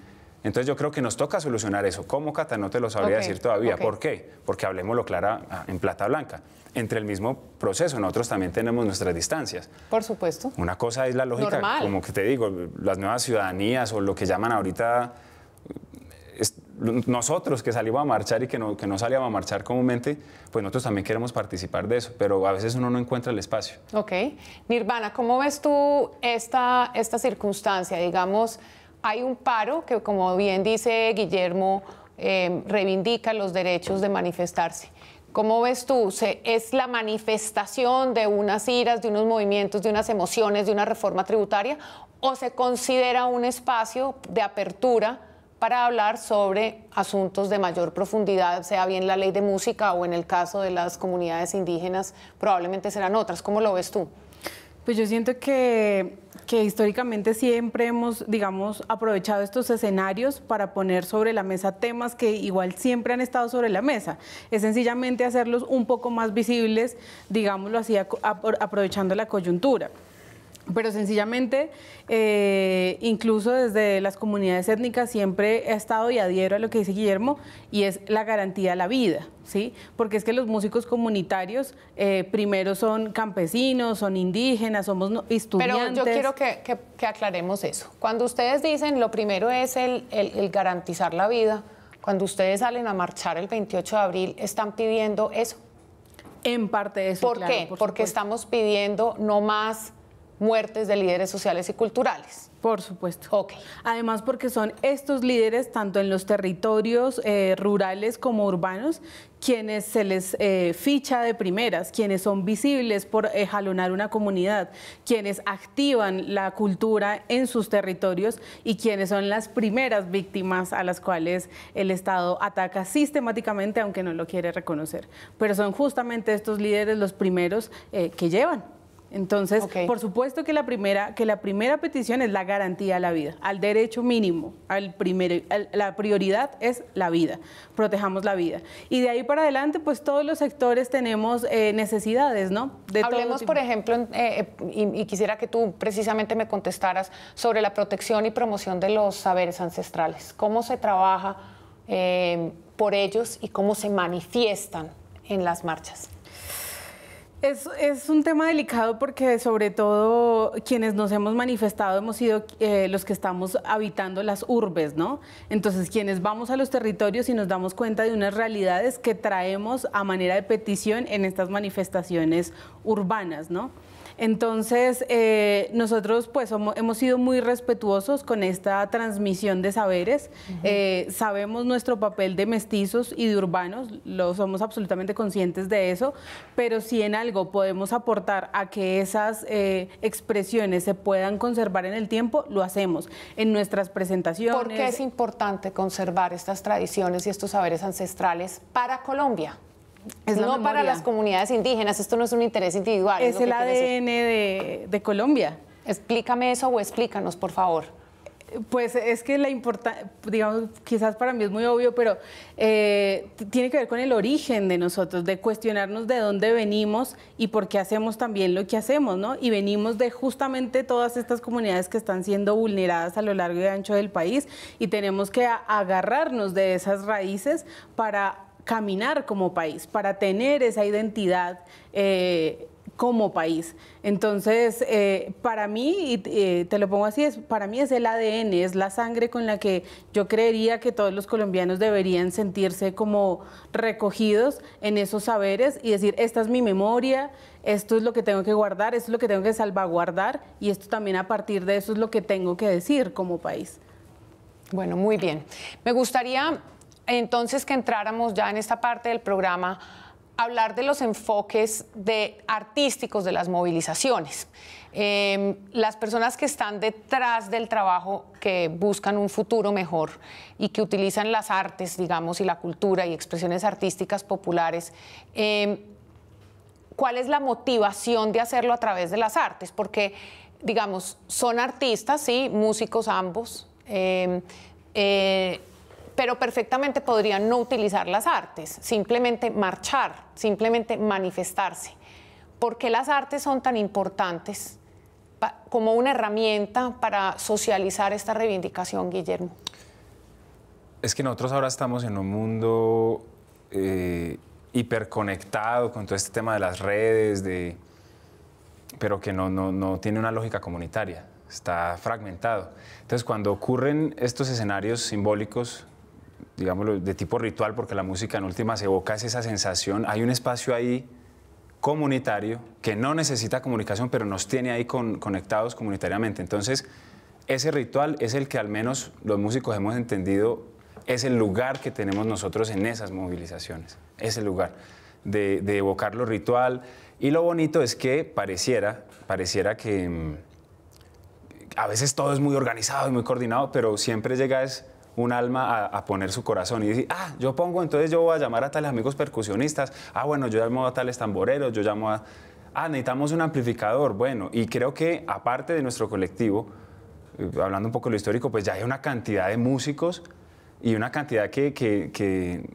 Entonces yo creo que nos toca solucionar eso. ¿Cómo, Cata? No te lo sabría decir todavía. ¿Por qué? Porque hablemoslo clara ah, en plata blanca. Entre el mismo proceso, nosotros también tenemos nuestras distancias. Por supuesto. Una cosa es la lógica, como que te digo, las nuevas ciudadanías o lo que llaman ahorita nosotros que salimos a marchar y que no, que no salíamos a marchar comúnmente, pues nosotros también queremos participar de eso, pero a veces uno no encuentra el espacio. Ok. Nirvana, ¿cómo ves tú esta, esta circunstancia? Digamos, hay un paro que, como bien dice Guillermo, em, reivindica los derechos de manifestarse. ¿Cómo ves tú? ¿Es la manifestación de unas iras, de unos movimientos, de unas emociones, de una reforma tributaria? ¿O se considera un espacio de apertura? para hablar sobre asuntos de mayor profundidad, sea bien la ley de música o en el caso de las comunidades indígenas, probablemente serán otras. ¿Cómo lo ves tú? Pues yo siento que, históricamente siempre hemos, digamos, aprovechado estos escenarios para poner sobre la mesa temas que igual siempre han estado sobre la mesa. Es sencillamente hacerlos un poco más visibles, digámoslo así, aprovechando la coyuntura pero sencillamente, eh, incluso desde las comunidades étnicas siempre he estado y adhiero a lo que dice Guillermo, y es la garantía a la vida, ¿sí? Porque es que los músicos comunitarios eh, primero son campesinos, son indígenas, somos estudiantes. Pero yo quiero que, aclaremos eso. Cuando ustedes dicen lo primero es el, garantizar la vida, cuando ustedes salen a marchar el 28 de abril, ¿están pidiendo eso? En parte de eso, ¿Por qué? Porque estamos pidiendo no más muertes de líderes sociales y culturales. Por supuesto. Además, porque son estos líderes, tanto en los territorios eh, rurales como urbanos, quienes se les eh, ficha de primeras, quienes son visibles por eh, jalonar una comunidad, quienes activan la cultura en sus territorios y quienes son las primeras víctimas a las cuales el Estado ataca sistemáticamente, aunque no lo quiere reconocer. Pero son justamente estos líderes los primeros que llevan entonces, por supuesto que la, primera, que la primera petición es la garantía a la vida, al derecho mínimo, al la prioridad es la vida, protejamos la vida. Y de ahí para adelante, pues todos los sectores tenemos eh, necesidades, ¿no? Hablemos, por ejemplo, eh, eh, y, quisiera que tú precisamente me contestaras sobre la protección y promoción de los saberes ancestrales, cómo se trabaja por ellos y cómo se manifiestan en las marchas. Es, un tema delicado porque sobre todo quienes nos hemos manifestado hemos sido eh, los que estamos habitando las urbes, ¿no? Entonces quienes vamos a los territorios y nos damos cuenta de unas realidades que traemos a manera de petición en estas manifestaciones urbanas, ¿no? Entonces, eh, nosotros pues hemos sido muy respetuosos con esta transmisión de saberes. Eh, sabemos nuestro papel de mestizos y de urbanos, lo somos absolutamente conscientes de eso, pero si en algo podemos aportar a que esas eh, expresiones se puedan conservar en el tiempo, lo hacemos en nuestras presentaciones. ¿Por qué es importante conservar estas tradiciones y estos saberes ancestrales para Colombia? no para las comunidades indígenas, esto no es un interés individual. Es, el ADN de, Colombia. Explícame eso o explícanos, por favor. Pues es que la importancia, digamos, quizás para mí es muy obvio, pero eh, tiene que ver con el origen de nosotros, de cuestionarnos de dónde venimos y por qué hacemos también lo que hacemos, ¿no? Y venimos de justamente todas estas comunidades que están siendo vulneradas a lo largo y ancho del país y tenemos que agarrarnos de esas raíces para caminar como país, para tener esa identidad eh, como país. Entonces, eh, para mí, y eh, te lo pongo así, es, para mí es el ADN, es la sangre con la que yo creería que todos los colombianos deberían sentirse como recogidos en esos saberes y decir, esta es mi memoria, esto es lo que tengo que guardar, esto es lo que tengo que salvaguardar y esto también a partir de eso es lo que tengo que decir como país. Bueno, muy bien. Me gustaría entonces que entráramos ya en esta parte del programa hablar de los enfoques de artísticos de las movilizaciones. Em, las personas que están detrás del trabajo, que buscan un futuro mejor y que utilizan las artes, digamos, y la cultura y expresiones artísticas populares, em, ¿cuál es la motivación de hacerlo a través de las artes? Porque, digamos, son artistas, sí, músicos ambos. Em, eh, pero perfectamente podrían no utilizar las artes, simplemente marchar, simplemente manifestarse. ¿Por qué las artes son tan importantes como una herramienta para socializar esta reivindicación, Guillermo? Es que nosotros ahora estamos en un mundo eh, hiperconectado con todo este tema de las redes, de... pero que no, no, no tiene una lógica comunitaria, está fragmentado. Entonces, cuando ocurren estos escenarios simbólicos digámoslo, de tipo ritual, porque la música en última se evoca esa sensación, hay un espacio ahí comunitario que no necesita comunicación, pero nos tiene ahí conectados comunitariamente. Entonces, ese ritual es el que al menos los músicos hemos entendido, es el lugar que tenemos nosotros en esas movilizaciones, es el lugar de, evocar lo ritual. Y lo bonito es que pareciera, pareciera que mm, a veces todo es muy organizado y muy coordinado, pero siempre llega un alma a, poner su corazón y decir, ah, yo pongo, entonces yo voy a llamar a tales amigos percusionistas, ah, bueno, yo llamo a tales tamboreros, yo llamo a... Ah, necesitamos un amplificador, bueno, y creo que aparte de nuestro colectivo, eh, hablando un poco de lo histórico, pues ya hay una cantidad de músicos y una cantidad que, que,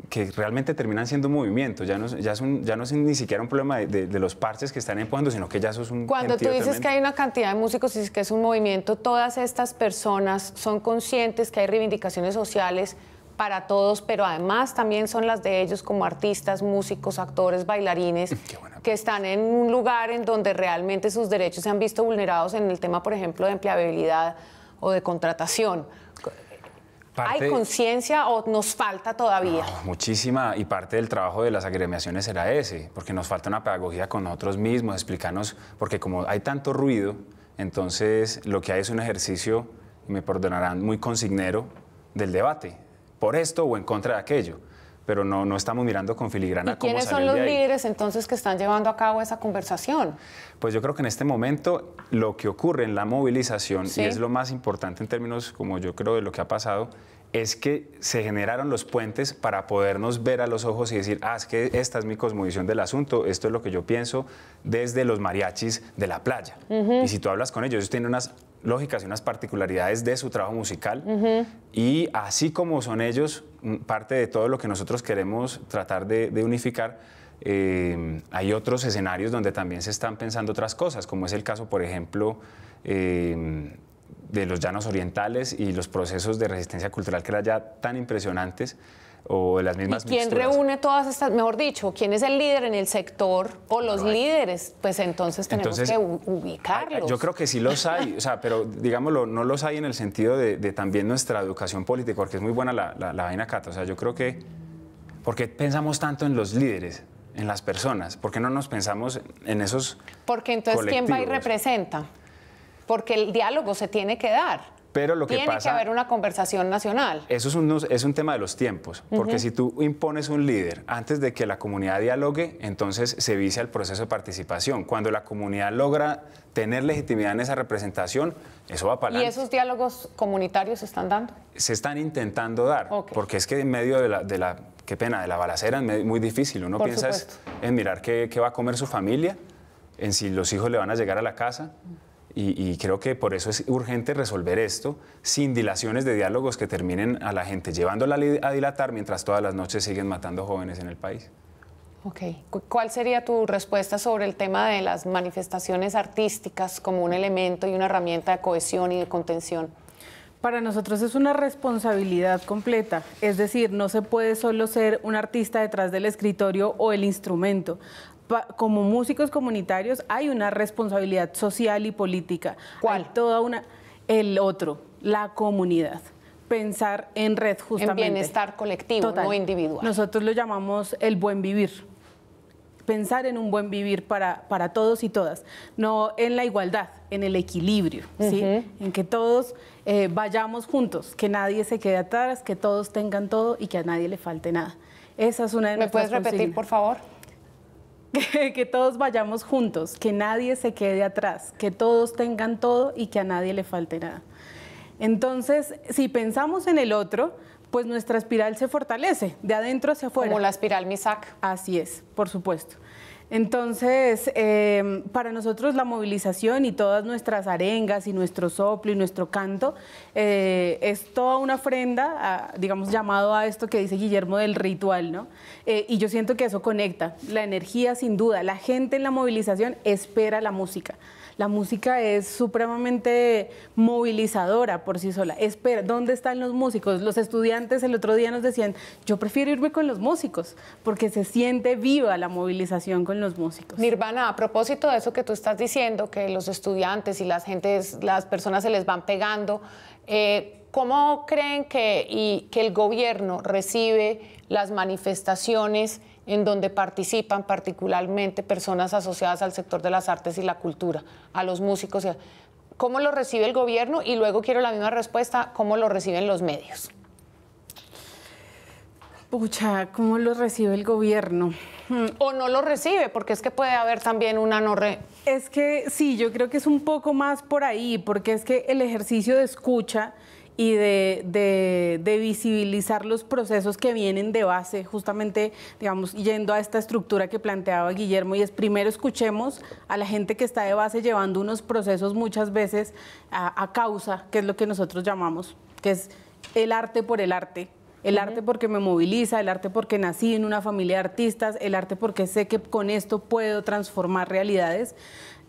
que, realmente terminan siendo un movimiento. Ya no, ya, es ya no es ni siquiera un problema de, los parches que están empujando, sino que ya eso es un. Cuando tú dices que hay una cantidad de músicos y que es un movimiento, todas estas personas son conscientes que hay reivindicaciones sociales para todos, pero además también son las de ellos como artistas, músicos, actores, bailarines, que están en un lugar en donde realmente sus derechos se han visto vulnerados en el tema, por ejemplo, de empleabilidad o de contratación ¿Hay conciencia o nos falta todavía? muchísima, y parte del trabajo de las agremiaciones será ese, porque nos falta una pedagogía con nosotros mismos, explicarnos, porque como hay tanto ruido, entonces lo que hay es un ejercicio, me perdonarán, muy consignero del debate, por esto o en contra de aquello pero no, no estamos mirando con filigrana quiénes son los líderes entonces que están llevando a cabo esa conversación? Pues yo creo que en este momento lo que ocurre en la movilización, y es lo más importante en términos, como yo creo, de lo que ha pasado, es que se generaron los puentes para podernos ver a los ojos y decir, ah, es que esta es mi cosmovisión del asunto, esto es lo que yo pienso desde los mariachis de la playa. Y si tú hablas con ellos, ellos tienen unas lógicas y unas particularidades de su trabajo musical. Y así como son ellos, mm, parte de todo lo que nosotros queremos tratar de, unificar, eh, hay otros escenarios donde también se están pensando otras cosas, como es el caso, por ejemplo, eh, de los llanos orientales y los procesos de resistencia cultural que eran ya tan impresionantes o de las mismas quién reúne todas estas, mejor dicho, quién es el líder en el sector o los líderes? Pues entonces tenemos que ubicarlos. Yo creo que sí los hay, o sea, pero digámoslo, no los hay en el sentido de, también nuestra educación política, porque es muy buena la, la, vaina cata. O sea, yo creo que, ¿por qué pensamos tanto en los líderes? en las personas, ¿por qué no nos pensamos en esos Porque entonces, ¿quién va y representa? porque el diálogo se tiene que dar. Pero lo que Tiene que haber una conversación nacional. Eso es un, es un tema de los tiempos, porque si tú impones un líder antes de que la comunidad dialogue, entonces se vicia el proceso de participación. Cuando la comunidad logra tener legitimidad en esa representación, eso va para adelante. ¿Y esos diálogos comunitarios se están dando? Se están intentando dar, porque es que en medio de la, de la, qué pena, de la balacera es muy difícil. Uno piensa es, en mirar qué, qué, va a comer su familia, en si los hijos le van a llegar a la casa. Y, creo que por eso es urgente resolver esto sin dilaciones de diálogos que terminen a la gente, llevándola a dilatar mientras todas las noches siguen matando jóvenes en el país. Ok. ¿Cuál sería tu respuesta sobre el tema de las manifestaciones artísticas como un elemento y una herramienta de cohesión y de contención? Para nosotros es una responsabilidad completa, es decir, no se puede solo ser un artista detrás del escritorio o el instrumento como músicos comunitarios hay una responsabilidad social y política. ¿Cuál? toda una, el otro, la comunidad. Pensar en red justamente. En bienestar colectivo, no individual. Nosotros lo llamamos el buen vivir. Pensar en un buen vivir para, para todos y todas, no en la igualdad, en el equilibrio, en que todos eh, vayamos juntos, que nadie se quede atrás, que todos tengan todo y que a nadie le falte nada. Esa es una de ¿Me puedes repetir, por favor? que, todos vayamos juntos, que nadie se quede atrás, que todos tengan todo y que a nadie le falte nada. Entonces, si pensamos en el otro, pues nuestra espiral se fortalece, de adentro hacia afuera. Como la espiral Misak. Así es, por supuesto. Entonces, em, para nosotros la movilización y todas nuestras arengas y nuestro soplo y nuestro canto eh, es toda una ofrenda, digamos, llamado a esto que dice Guillermo del ritual, ¿no? Eh, y yo siento que eso conecta, la energía sin duda, la gente en la movilización espera la música. La música es supremamente movilizadora por sí sola. Espera, ¿dónde están los músicos? Los estudiantes el otro día nos decían, yo prefiero irme con los músicos porque se siente viva la movilización con los músicos. Nirvana, a propósito de eso que tú estás diciendo, que los estudiantes y las las personas se les van pegando, eh, ¿Cómo creen que, y, que el gobierno recibe las manifestaciones en donde participan particularmente personas asociadas al sector de las artes y la cultura, a los músicos? ¿Cómo lo recibe el gobierno? Y luego quiero la misma respuesta, ¿cómo lo reciben los medios? Pucha, ¿cómo lo recibe el gobierno? Hmm. O no lo recibe, porque es que puede haber también una no re... Es que sí, yo creo que es un poco más por ahí, porque es que el ejercicio de escucha y de, de, visibilizar los procesos que vienen de base, justamente, digamos, yendo a esta estructura que planteaba Guillermo, y es primero escuchemos a la gente que está de base llevando unos procesos muchas veces a, a causa, que es lo que nosotros llamamos, que es el arte por el arte, el arte porque me moviliza, el arte porque nací en una familia de artistas, el arte porque sé que con esto puedo transformar realidades,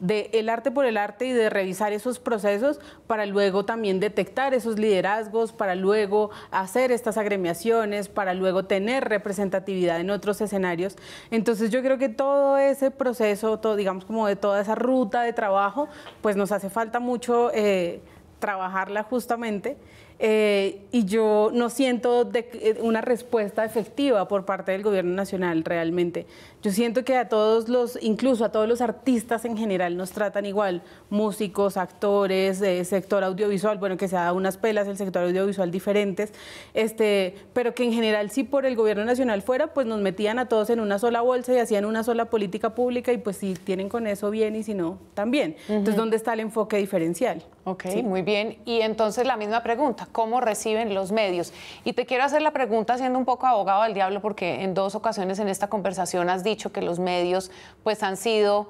de el arte por el arte y de revisar esos procesos para luego también detectar esos liderazgos, para luego hacer estas agremiaciones, para luego tener representatividad en otros escenarios. Entonces yo creo que todo ese proceso, todo, digamos como de toda esa ruta de trabajo, pues nos hace falta mucho eh, trabajarla justamente. Eh, y yo no siento eh, una respuesta efectiva por parte del gobierno nacional realmente. Yo siento que a todos los, incluso a todos los artistas en general, nos tratan igual, músicos, actores, eh, sector audiovisual, bueno, que sea unas pelas el sector audiovisual diferentes, este, pero que en general si por el gobierno nacional fuera, pues nos metían a todos en una sola bolsa y hacían una sola política pública y pues si tienen con eso bien y si no, también. Entonces, ¿dónde está el enfoque diferencial? Ok, sí. muy bien. Y entonces la misma pregunta, ¿cómo reciben los medios? Y te quiero hacer la pregunta siendo un poco abogado del diablo porque en dos ocasiones en esta conversación has dicho dicho que los medios pues han sido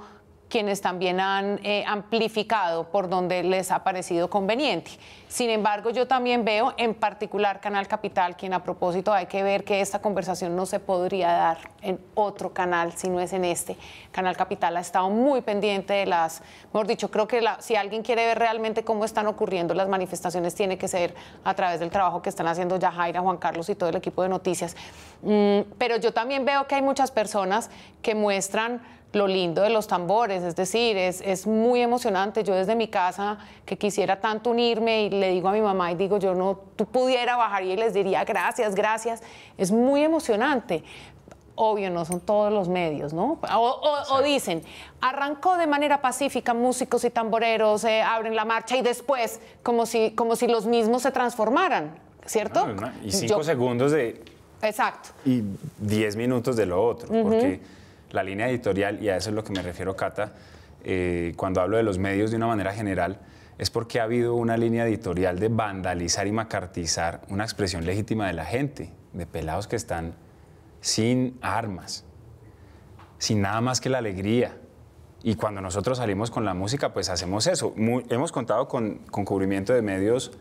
quienes también han eh, amplificado por donde les ha parecido conveniente. Sin embargo, yo también veo, en particular Canal Capital, quien a propósito hay que ver que esta conversación no se podría dar en otro canal si no es en este. Canal Capital ha estado muy pendiente de las, mejor dicho, creo que si alguien quiere ver realmente cómo están ocurriendo las manifestaciones, tiene que ser a través del trabajo que están haciendo Yajaira, Juan Carlos y todo el equipo de noticias. Mm, pero yo también veo que hay muchas personas que muestran lo lindo de los tambores, es decir, es, muy emocionante. Yo desde mi casa, que quisiera tanto unirme y le digo a mi mamá y digo, yo no, tú pudieras bajar y les diría gracias, gracias, es muy emocionante obvio, no son todos los medios, ¿no? O, dicen, arrancó de manera pacífica, músicos y tamboreros eh, abren la marcha y después, como si, como si los mismos se transformaran, ¿cierto? Ah, y cinco segundos de... Exacto. Y diez minutos de lo otro, porque la línea editorial, y a eso es lo que me refiero, Cata, eh, cuando hablo de los medios de una manera general, es porque ha habido una línea editorial de vandalizar y macartizar una expresión legítima de la gente, de pelados que están sin armas, sin nada más que la alegría. Y cuando nosotros salimos con la música, pues hacemos eso. hemos contado con, con cubrimiento de medios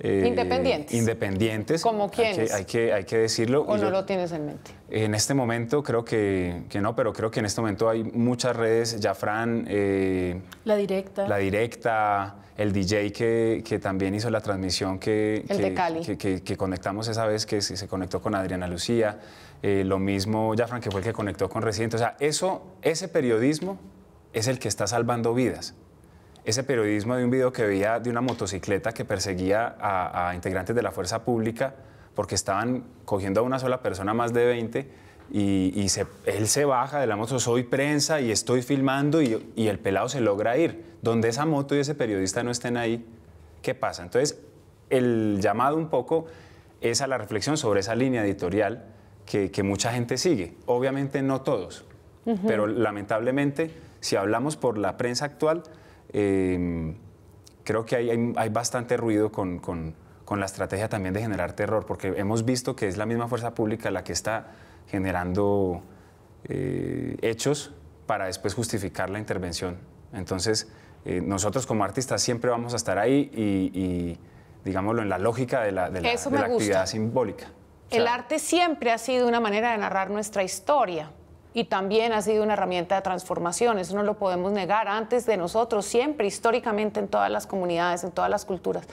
eh, independientes. Independientes. ¿Como quiénes? Hay que, hay que, decirlo. ¿O no lo tienes en mente? En este momento creo que, no, pero creo que en este momento hay muchas redes, Jafran. Eh, la Directa. La Directa, el DJ que, también hizo la transmisión que, que, conectamos esa vez, que se conectó con Adriana Lucía. Eh, lo mismo Jafran, que fue el que conectó con Residente. O sea, eso, ese periodismo es el que está salvando vidas ese periodismo de un video que veía de una motocicleta que perseguía a, integrantes de la fuerza pública porque estaban cogiendo a una sola persona más de 20 y, él se baja de la moto, soy prensa y estoy filmando y, el pelado se logra ir. Donde esa moto y ese periodista no estén ahí, ¿qué pasa? Entonces, el llamado un poco es a la reflexión sobre esa línea editorial que, mucha gente sigue. Obviamente no todos, pero lamentablemente, si hablamos por la prensa actual, Em, creo que hay, hay, bastante ruido con, con, con la estrategia también de generar terror, porque hemos visto que es la misma fuerza pública la que está generando eh, hechos para después justificar la intervención. Entonces, eh, nosotros como artistas siempre vamos a estar ahí y, digámoslo, en la lógica de la, de la, actividad simbólica. el arte siempre ha sido una manera de narrar nuestra historia y también ha sido una herramienta de transformación, eso no lo podemos negar, antes de nosotros, siempre, históricamente en todas las comunidades, en todas las culturas.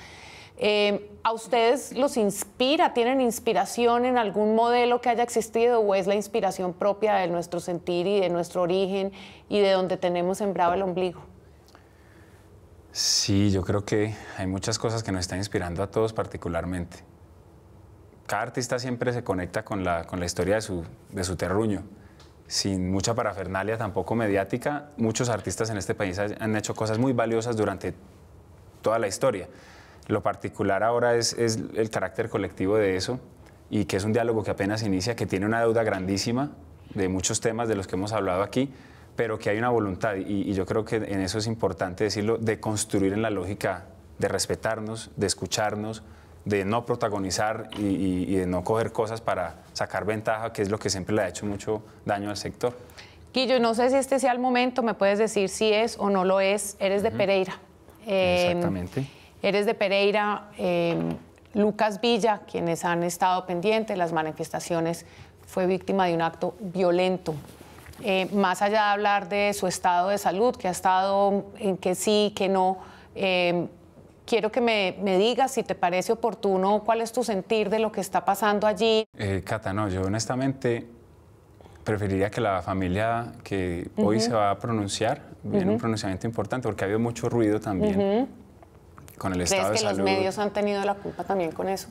Eh, ¿A ustedes los inspira? ¿Tienen inspiración en algún modelo que haya existido o es la inspiración propia de nuestro sentir y de nuestro origen y de donde tenemos sembrado el ombligo? Sí, yo creo que hay muchas cosas que nos están inspirando a todos particularmente. Cada artista siempre se conecta con la, historia de su terruño sin mucha parafernalia tampoco mediática, muchos artistas en este país han hecho cosas muy valiosas durante toda la historia. Lo particular ahora es, el carácter colectivo de eso y que es un diálogo que apenas inicia, que tiene una deuda grandísima de muchos temas de los que hemos hablado aquí, pero que hay una voluntad, y, yo creo que en eso es importante decirlo, de construir en la lógica de respetarnos, de escucharnos, de no protagonizar y, de no coger cosas para sacar ventaja, que es lo que siempre le ha hecho mucho daño al sector. Guillo, no sé si este sea el momento, me puedes decir si es o no lo es. Eres de Pereira. Em, Exactamente. Eres de Pereira. Em, Lucas Villa, quienes han estado pendientes de las manifestaciones, fue víctima de un acto violento. Eh, más allá de hablar de su estado de salud, que ha estado en que sí, que no, em, Quiero que me, me, digas si te parece oportuno, cuál es tu sentir de lo que está pasando allí. Eh, Cata, no, yo honestamente preferiría que la familia que hoy se va a pronunciar, viene un pronunciamiento importante, porque ha habido mucho ruido también con el estado de salud. ¿Crees que los medios han tenido la culpa también con eso?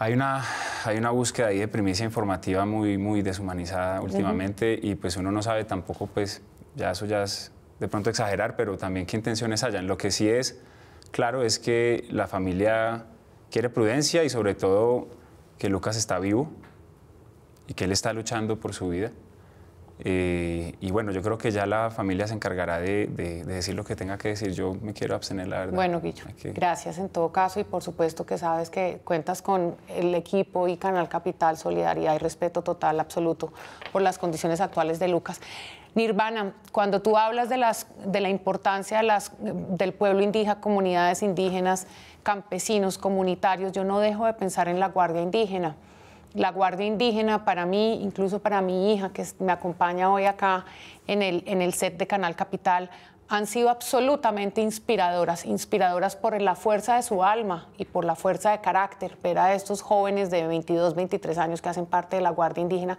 Hay una, hay una búsqueda ahí de primicia informativa muy, muy deshumanizada últimamente y pues uno no sabe tampoco, pues ya eso ya es de pronto exagerar, pero también qué intenciones hayan. Lo que sí es claro es que la familia quiere prudencia y sobre todo que Lucas está vivo y que él está luchando por su vida. Eh, y bueno, yo creo que ya la familia se encargará de, decir lo que tenga que decir. Yo me quiero abstener, la verdad. Bueno, Guillo, gracias en todo caso y por supuesto que sabes que cuentas con el equipo y Canal Capital, solidaridad y respeto total, absoluto por las condiciones actuales de Lucas. Nirvana, cuando tú hablas de, la importancia del pueblo indígena, comunidades indígenas, campesinos, comunitarios, yo no dejo de pensar en la Guardia Indígena. La Guardia Indígena para mí, incluso para mi hija que me acompaña hoy acá en el, en el set de Canal Capital, han sido absolutamente inspiradoras, inspiradoras por la fuerza de su alma y por la fuerza de carácter. Ver a estos jóvenes de 22, 23 años que hacen parte de la Guardia Indígena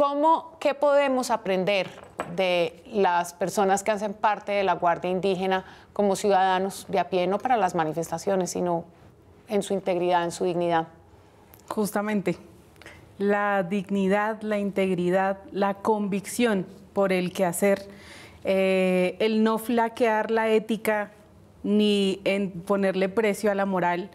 ¿Cómo, ¿Qué podemos aprender de las personas que hacen parte de la Guardia Indígena como ciudadanos de a pie, no para las manifestaciones, sino en su integridad, en su dignidad? Justamente, la dignidad, la integridad, la convicción por el que hacer, eh, el no flaquear la ética ni en ponerle precio a la moral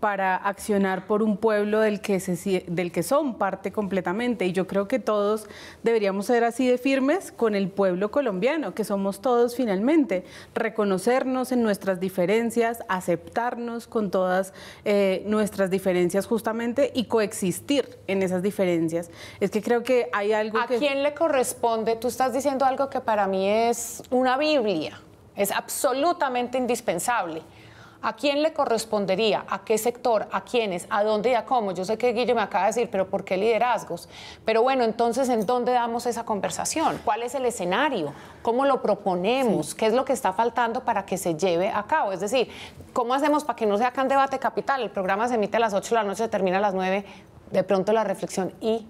para accionar por un pueblo del que, del que son parte completamente. Y yo creo que todos deberíamos ser así de firmes con el pueblo colombiano, que somos todos finalmente, reconocernos en nuestras diferencias, aceptarnos con todas eh, nuestras diferencias justamente y coexistir en esas diferencias. Es que creo que hay algo... ¿A quién le corresponde? Tú estás diciendo algo que para mí es una Biblia, es absolutamente indispensable ¿A quién le correspondería? ¿A qué sector? ¿A quiénes? ¿A dónde y a cómo? Yo sé que Guille me acaba de decir, pero ¿por qué liderazgos? Pero bueno, entonces, ¿en dónde damos esa conversación? ¿Cuál es el escenario? ¿Cómo lo proponemos? ¿Qué es lo que está faltando para que se lleve a cabo? Es decir, ¿cómo hacemos para que no sea acá un debate capital? El programa se emite a las 8 de la noche, termina a las 9. De pronto la reflexión y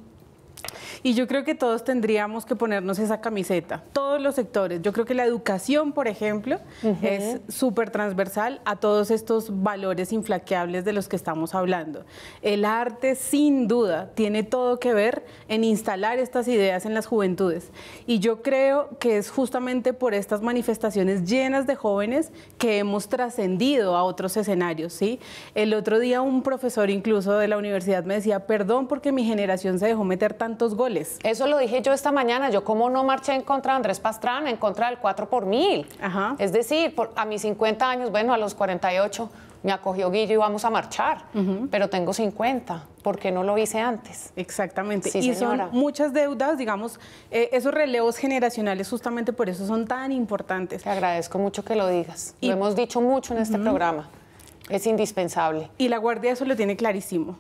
y yo creo que todos tendríamos que ponernos esa camiseta, todos los sectores. Yo creo que la educación, por ejemplo, es súper transversal a todos estos valores inflaqueables de los que estamos hablando. El arte, sin duda, tiene todo que ver en instalar estas ideas en las juventudes. Y yo creo que es justamente por estas manifestaciones llenas de jóvenes que hemos trascendido a otros escenarios. ¿sí? El otro día un profesor incluso de la universidad me decía, perdón porque mi generación se dejó meter tantos goles eso lo dije yo esta mañana. Yo, ¿cómo no marché en contra de Andrés Pastrana, en contra del 4 por mil? Es decir, a mis 50 años, bueno, a los 48, me acogió Guillo y vamos a marchar, pero tengo 50, qué no lo hice antes. Exactamente. y son muchas deudas, digamos, eh, esos relevos generacionales justamente por eso son tan importantes. Te agradezco mucho que lo digas. Y... Lo hemos dicho mucho en este programa. Es indispensable. Y la Guardia eso lo tiene clarísimo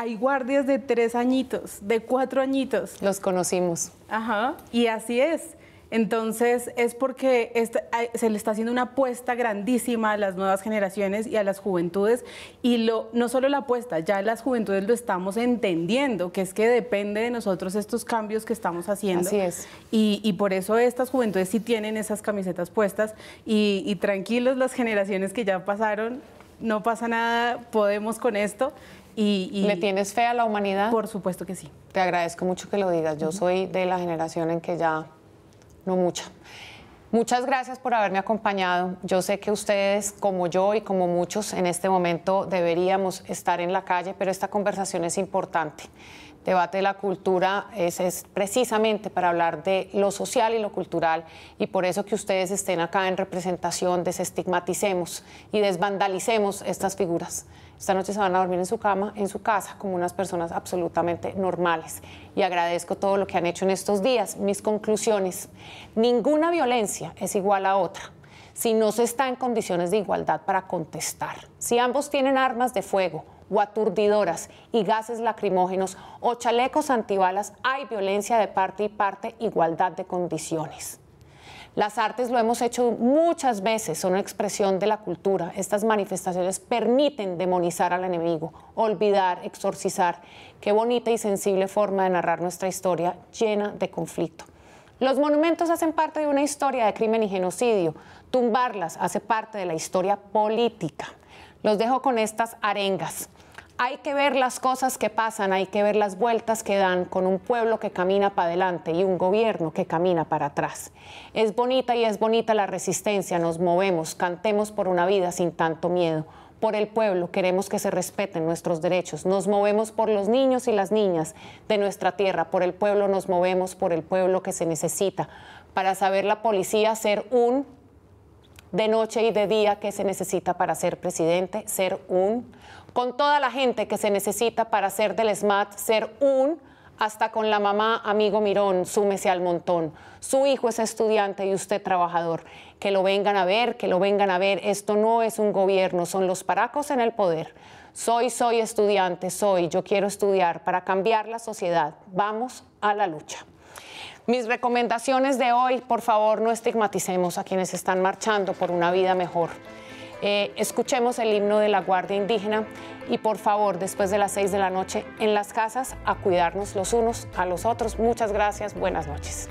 hay guardias de tres añitos, de cuatro añitos. Los conocimos. Ajá, y así es. Entonces es porque se le está haciendo una apuesta grandísima a las nuevas generaciones y a las juventudes y no solo la apuesta, ya las juventudes lo estamos entendiendo, que es que depende de nosotros estos cambios que estamos haciendo. Así es. Y, por eso estas juventudes sí tienen esas camisetas puestas y, y tranquilos las generaciones que ya pasaron, no pasa nada, podemos con esto ¿Le tienes fe a la humanidad? Por supuesto que sí. Te agradezco mucho que lo digas. Yo soy de la generación en que ya no mucha. Muchas gracias por haberme acompañado. Yo sé que ustedes, como yo y como muchos, en este momento deberíamos estar en la calle, pero esta conversación es importante. Debate de la cultura es, es precisamente para hablar de lo social y lo cultural y por eso que ustedes estén acá en representación, desestigmaticemos y desvandalicemos estas figuras. Esta noche se van a dormir en su cama, en su casa, como unas personas absolutamente normales. Y agradezco todo lo que han hecho en estos días. Mis conclusiones. Ninguna violencia es igual a otra si no se está en condiciones de igualdad para contestar. Si ambos tienen armas de fuego o aturdidoras y gases lacrimógenos o chalecos antibalas, hay violencia de parte y parte, igualdad de condiciones. Las artes lo hemos hecho muchas veces, son una expresión de la cultura. Estas manifestaciones permiten demonizar al enemigo, olvidar, exorcizar. Qué bonita y sensible forma de narrar nuestra historia llena de conflicto. Los monumentos hacen parte de una historia de crimen y genocidio. Tumbarlas hace parte de la historia política. Los dejo con estas arengas hay que ver las cosas que pasan, hay que ver las vueltas que dan con un pueblo que camina para adelante y un gobierno que camina para atrás. Es bonita y es bonita la resistencia, nos movemos, cantemos por una vida sin tanto miedo. Por el pueblo queremos que se respeten nuestros derechos. Nos movemos por los niños y las niñas de nuestra tierra. Por el pueblo nos movemos, por el pueblo que se necesita. Para saber la policía ser un de noche y de día que se necesita para ser presidente, ser un con toda la gente que se necesita para hacer del SMAT ser un, hasta con la mamá, amigo Mirón, súmese al montón. Su hijo es estudiante y usted trabajador. Que lo vengan a ver, que lo vengan a ver. Esto no es un gobierno, son los paracos en el poder. Soy, soy estudiante, soy, yo quiero estudiar para cambiar la sociedad. Vamos a la lucha. Mis recomendaciones de hoy, por favor, no estigmaticemos a quienes están marchando por una vida mejor. Eh, escuchemos el himno de la Guardia Indígena y por favor, después de las seis de la noche, en las casas a cuidarnos los unos a los otros. Muchas gracias, buenas noches.